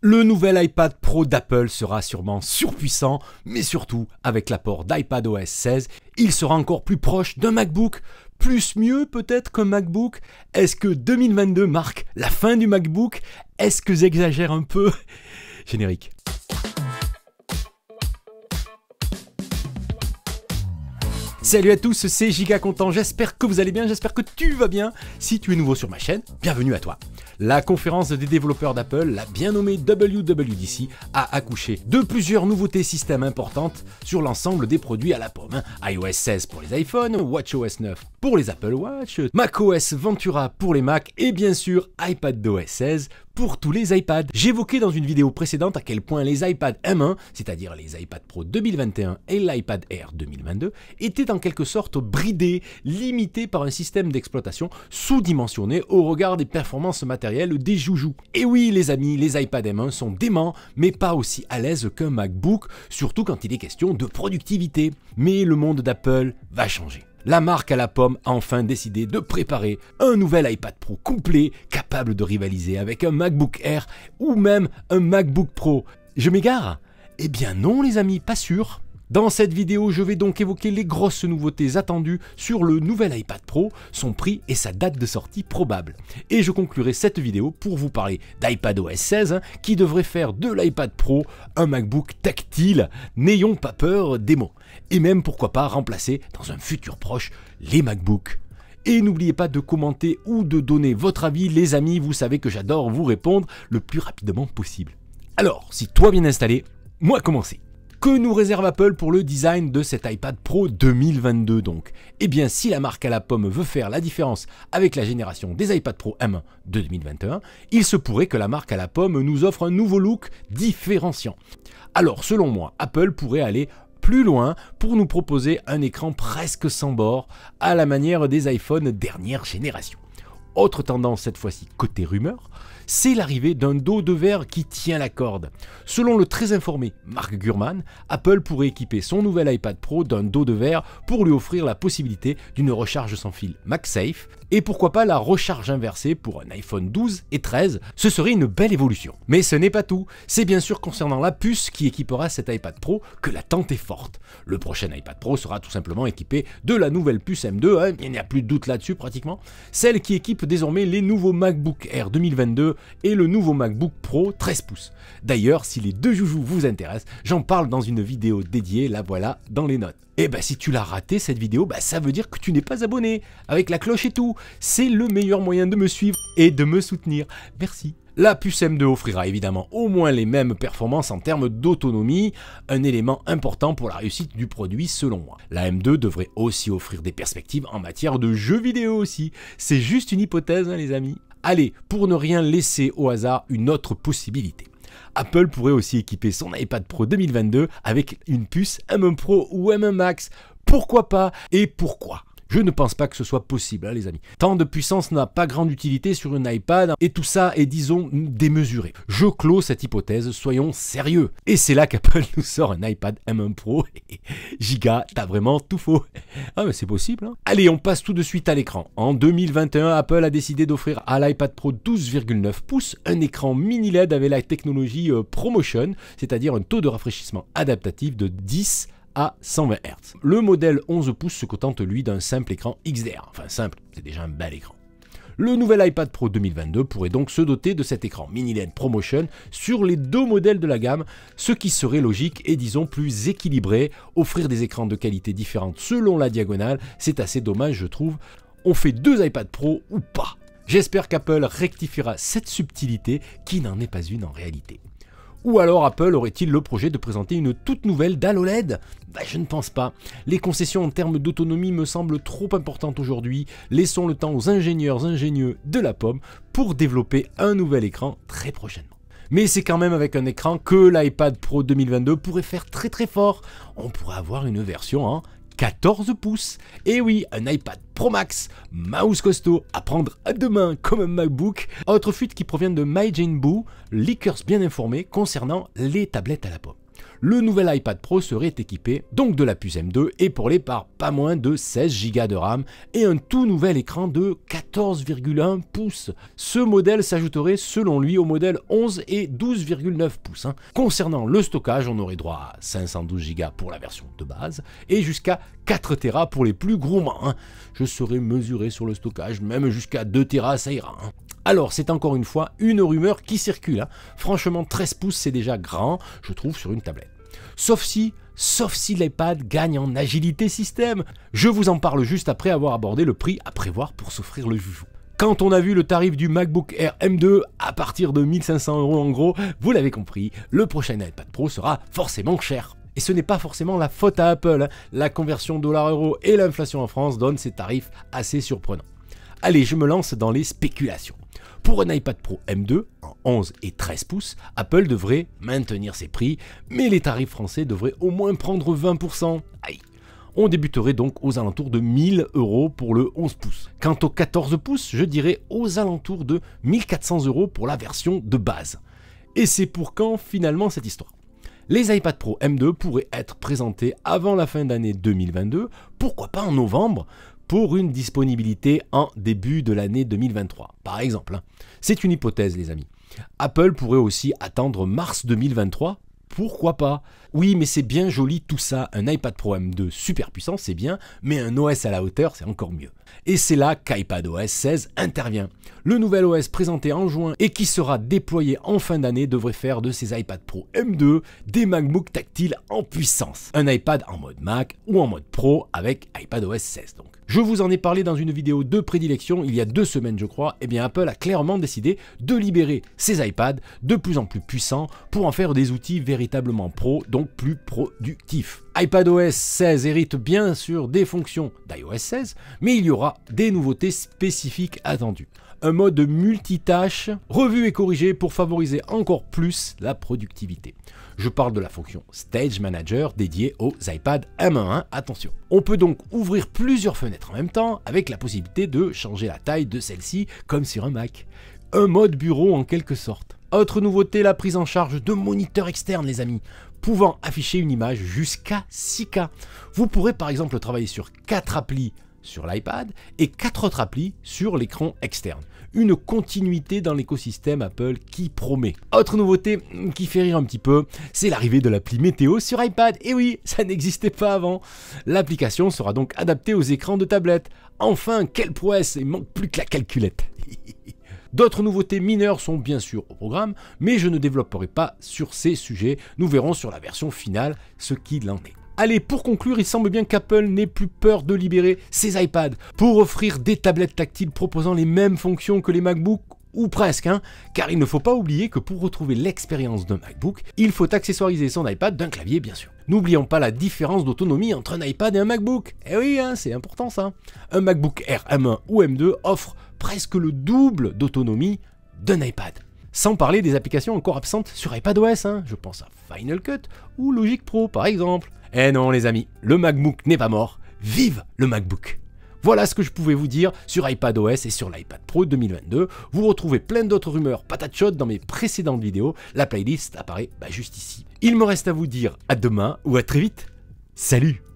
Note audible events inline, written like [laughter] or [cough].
Le nouvel iPad Pro d'Apple sera sûrement surpuissant, mais surtout avec l'apport d'iPadOS 16, il sera encore plus proche d'un MacBook, plus mieux peut-être qu'un MacBook. Est-ce que 2022 marque la fin du MacBook Est-ce que j'exagère un peu [laughs] Générique. Salut à tous, c'est Giga Content, j'espère que vous allez bien, j'espère que tu vas bien. Si tu es nouveau sur ma chaîne, bienvenue à toi. La conférence des développeurs d'Apple, la bien nommée WWDC, a accouché de plusieurs nouveautés systèmes importantes sur l'ensemble des produits à la pomme. iOS 16 pour les iPhones, WatchOS 9 pour les Apple Watch, macOS Ventura pour les Mac et bien sûr iPadOS 16 pour tous les iPads. J'évoquais dans une vidéo précédente à quel point les iPads M1, c'est-à-dire les iPad Pro 2021 et l'iPad Air 2022, étaient en quelque sorte bridés, limités par un système d'exploitation sous-dimensionné au regard des performances matérielles des joujoux. Et oui les amis, les iPads M1 sont déments, mais pas aussi à l'aise qu'un MacBook, surtout quand il est question de productivité. Mais le monde d'Apple va changer la marque à la pomme a enfin décidé de préparer un nouvel iPad Pro complet capable de rivaliser avec un MacBook Air ou même un MacBook Pro. Je m'égare Eh bien non les amis, pas sûr. Dans cette vidéo, je vais donc évoquer les grosses nouveautés attendues sur le nouvel iPad Pro, son prix et sa date de sortie probable. Et je conclurai cette vidéo pour vous parler d'iPadOS 16 hein, qui devrait faire de l'iPad Pro un MacBook tactile, n'ayons pas peur des mots. Et même pourquoi pas remplacer dans un futur proche les MacBooks et n'oubliez pas de commenter ou de donner votre avis, les amis, vous savez que j'adore vous répondre le plus rapidement possible. Alors, si toi bien installé, moi commencer. Que nous réserve Apple pour le design de cet iPad Pro 2022 donc Eh bien si la marque à la pomme veut faire la différence avec la génération des iPad Pro M1 de 2021, il se pourrait que la marque à la pomme nous offre un nouveau look différenciant. Alors selon moi, Apple pourrait aller plus loin pour nous proposer un écran presque sans bord à la manière des iPhones dernière génération. Autre tendance, cette fois-ci côté rumeur, c'est l'arrivée d'un dos de verre qui tient la corde. Selon le très informé Mark Gurman, Apple pourrait équiper son nouvel iPad Pro d'un dos de verre pour lui offrir la possibilité d'une recharge sans fil MagSafe, et pourquoi pas la recharge inversée pour un iPhone 12 et 13, ce serait une belle évolution. Mais ce n'est pas tout, c'est bien sûr concernant la puce qui équipera cet iPad Pro que l'attente est forte. Le prochain iPad Pro sera tout simplement équipé de la nouvelle puce M2, hein. il n'y a plus de doute là-dessus pratiquement, celle qui équipe désormais les nouveaux MacBook Air 2022 et le nouveau MacBook Pro 13 pouces. D'ailleurs, si les deux joujoux vous intéressent, j'en parle dans une vidéo dédiée, la voilà dans les notes. Et eh bah ben, si tu l'as raté cette vidéo, bah ça veut dire que tu n'es pas abonné, avec la cloche et tout. C'est le meilleur moyen de me suivre et de me soutenir. Merci. La puce M2 offrira évidemment au moins les mêmes performances en termes d'autonomie, un élément important pour la réussite du produit selon moi. La M2 devrait aussi offrir des perspectives en matière de jeux vidéo aussi. C'est juste une hypothèse hein, les amis. Allez, pour ne rien laisser au hasard, une autre possibilité. Apple pourrait aussi équiper son iPad Pro 2022 avec une puce M1 Pro ou M1 Max. Pourquoi pas et pourquoi je ne pense pas que ce soit possible, hein, les amis. Tant de puissance n'a pas grande utilité sur un iPad, hein, et tout ça est, disons, démesuré. Je clôt cette hypothèse, soyons sérieux. Et c'est là [laughs] qu'Apple nous sort un iPad M1 Pro. [laughs] Giga, t'as vraiment tout faux. [laughs] Ah, mais c'est possible. Hein. Allez, on passe tout de suite à l'écran. En 2021, Apple a décidé d'offrir à l'iPad Pro 12,9 pouces un écran mini LED avec la technologie euh, ProMotion, c'est-à-dire un taux de rafraîchissement adaptatif de 10 à 120 Hz. Le modèle 11 pouces se contente lui d'un simple écran XDR. Enfin simple, c'est déjà un bel écran. Le nouvel iPad Pro 2022 pourrait donc se doter de cet écran mini LED ProMotion sur les deux modèles de la gamme, ce qui serait logique et disons plus équilibré. Offrir des écrans de qualité différente selon la diagonale, c'est assez dommage je trouve. On fait deux iPad Pro ou pas J'espère qu'Apple rectifiera cette subtilité qui n'en est pas une en réalité. Ou alors Apple aurait-il le projet de présenter une toute nouvelle dalle OLED bah, ben, Je ne pense pas. Les concessions en termes d'autonomie me semblent trop importantes aujourd'hui. Laissons le temps aux ingénieurs ingénieux de la pomme pour développer un nouvel écran très prochainement mais c'est quand même avec un écran que l'iPad Pro 2022 pourrait faire très très fort. On pourrait avoir une version en 14 pouces. Et oui, un iPad Pro Max, mouse costaud, à prendre à deux comme un MacBook. Autre fuite qui provient de MyJaneBoo, leakers bien informés concernant les tablettes à la pomme. Le nouvel iPad Pro serait équipé donc de la puce M2 et pour les par pas moins de 16 Go de RAM et un tout nouvel écran de 14,1 pouces. Ce modèle s'ajouterait selon lui au modèle 11 et 12,9 pouces. Hein. Concernant le stockage, on aurait droit à 512 Go pour la version de base et jusqu'à 4 Tera pour les plus gros mains. Hein. Je serai mesuré sur le stockage, même jusqu'à 2 Tera ça ira. Hein. Alors c'est encore une fois une rumeur qui circule. Hein. Franchement 13 pouces c'est déjà grand je trouve sur une tablette. Sauf si sauf si l'iPad gagne en agilité système. Je vous en parle juste après avoir abordé le prix à prévoir pour s'offrir le joujou. Quand on a vu le tarif du MacBook Air M2 à partir de 1500 euros en gros, vous l'avez compris, le prochain iPad Pro sera forcément cher. Et ce n'est pas forcément la faute à Apple, hein. la conversion dollar-euro et l'inflation en France donnent ces tarifs assez surprenants. Allez, je me lance dans les spéculations. Pour un iPad Pro M2 en 11 et 13 pouces, Apple devrait maintenir ses prix, mais les tarifs français devraient au moins prendre 20%. On débuterait donc aux alentours de 1000 euros pour le 11 pouces. Quant aux 14 pouces, je dirais aux alentours de 1400 euros pour la version de base. Et c'est pour quand finalement cette histoire les iPad Pro M2 pourraient être présentés avant la fin d'année 2022, pourquoi pas en novembre, pour une disponibilité en début de l'année 2023, par exemple. Hein, c'est une hypothèse, les amis. Apple pourrait aussi attendre mars 2023 pourquoi pas Oui, mais c'est bien joli tout ça, un iPad Pro M2 super puissant, c'est bien, mais un OS à la hauteur, c'est encore mieux. Et c'est là OS 16 intervient. Le nouvel OS présenté en juin et qui sera déployé en fin d'année devrait faire de ces iPad Pro M2 des MacBook tactiles en puissance. Un iPad en mode Mac ou en mode Pro avec iPadOS 16 donc. Je vous en ai parlé dans une vidéo de prédilection il y a deux semaines je crois, et eh bien Apple a clairement décidé de libérer ses iPads de plus en plus puissants pour en faire des outils véritables pro, donc plus productif. iPadOS 16 hérite bien sûr des fonctions d'iOS 16, mais il y aura des nouveautés spécifiques attendues. Un mode multitâche, revu et corrigé pour favoriser encore plus la productivité. Je parle de la fonction Stage Manager dédiée aux ipad M1, attention. On peut donc ouvrir plusieurs fenêtres en même temps avec la possibilité de changer la taille de celle-ci comme sur un Mac. Un mode bureau en quelque sorte. Autre nouveauté, la prise en charge de moniteurs externes, les amis, pouvant afficher une image jusqu'à 6K. Vous pourrez par exemple travailler sur 4 applis sur l'iPad et 4 autres applis sur l'écran externe. Une continuité dans l'écosystème Apple qui promet. Autre nouveauté qui fait rire un petit peu, c'est l'arrivée de l'appli météo sur iPad. Et oui, ça n'existait pas avant. L'application sera donc adaptée aux écrans de tablette. Enfin, quelle prouesse, il manque plus que la calculette. [laughs] D'autres nouveautés mineures sont bien sûr au programme, mais je ne développerai pas sur ces sujets, nous verrons sur la version finale ce qu'il en est. Allez, pour conclure, il semble bien qu'Apple n'ait plus peur de libérer ses iPads pour offrir des tablettes tactiles proposant les mêmes fonctions que les MacBooks ou presque, hein. car il ne faut pas oublier que pour retrouver l'expérience d'un MacBook, il faut accessoiriser son iPad d'un clavier bien sûr. N'oublions pas la différence d'autonomie entre un iPad et un MacBook. Eh oui, hein, c'est important ça. Un MacBook Air M1 ou M2 offre presque le double d'autonomie d'un iPad. Sans parler des applications encore absentes sur iPadOS, hein. je pense à Final Cut ou Logic Pro par exemple. Eh non les amis, le MacBook n'est pas mort, vive le MacBook voilà ce que je pouvais vous dire sur iPadOS et sur l'iPad Pro 2022. Vous retrouvez plein d'autres rumeurs patates dans mes précédentes vidéos. La playlist apparaît bah, juste ici. Il me reste à vous dire à demain ou à très vite. Salut